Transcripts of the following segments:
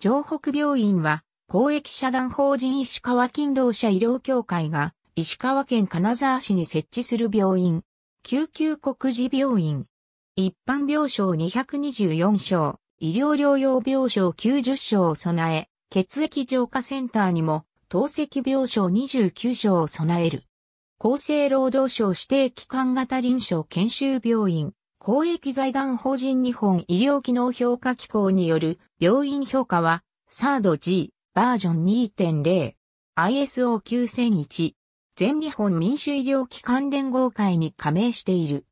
城北病院は、公益社団法人石川勤労者医療協会が、石川県金沢市に設置する病院、救急国事病院。一般病床224床、医療療養病床90床を備え、血液浄化センターにも、透析病床29床を備える。厚生労働省指定機関型臨床研修病院、公益財団法人日本医療機能評価機構による病院評価は、サード G バージョン2.0 ISO 9001全日本民主医療機関連合会に加盟している。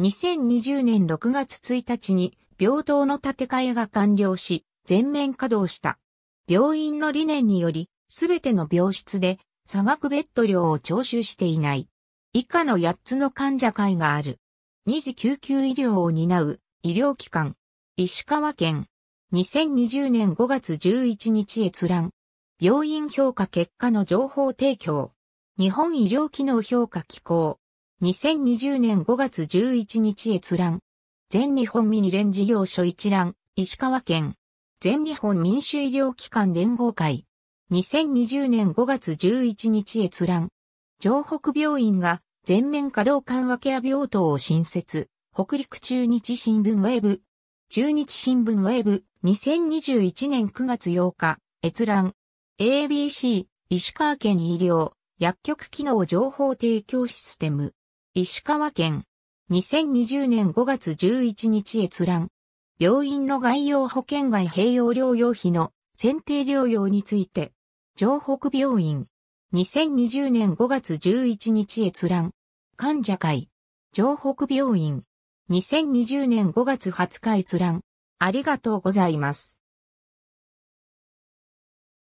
2020年6月1日に病棟の建て替えが完了し、全面稼働した。病院の理念により、すべての病室で差額ベッド料を徴収していない。以下の8つの患者会がある。2次救急医療を担う医療機関、石川県、2020年5月11日閲覧、病院評価結果の情報提供、日本医療機能評価機構、2020年5月11日閲覧、全日本ミニ連事業所一覧、石川県、全日本民主医療機関連合会、2020年5月11日閲覧、城北病院が全面稼働緩和ケア病棟を新設。北陸中日新聞ウェブ。中日新聞ウェブ。2021年9月8日。閲覧。ABC。石川県医療。薬局機能情報提供システム。石川県。2020年5月11日閲覧。病院の概要保険外併用療養費の選定療養について。城北病院。2020年5月11日閲覧。患者会、城北病院、2020年5月20日閲覧、ありがとうございます。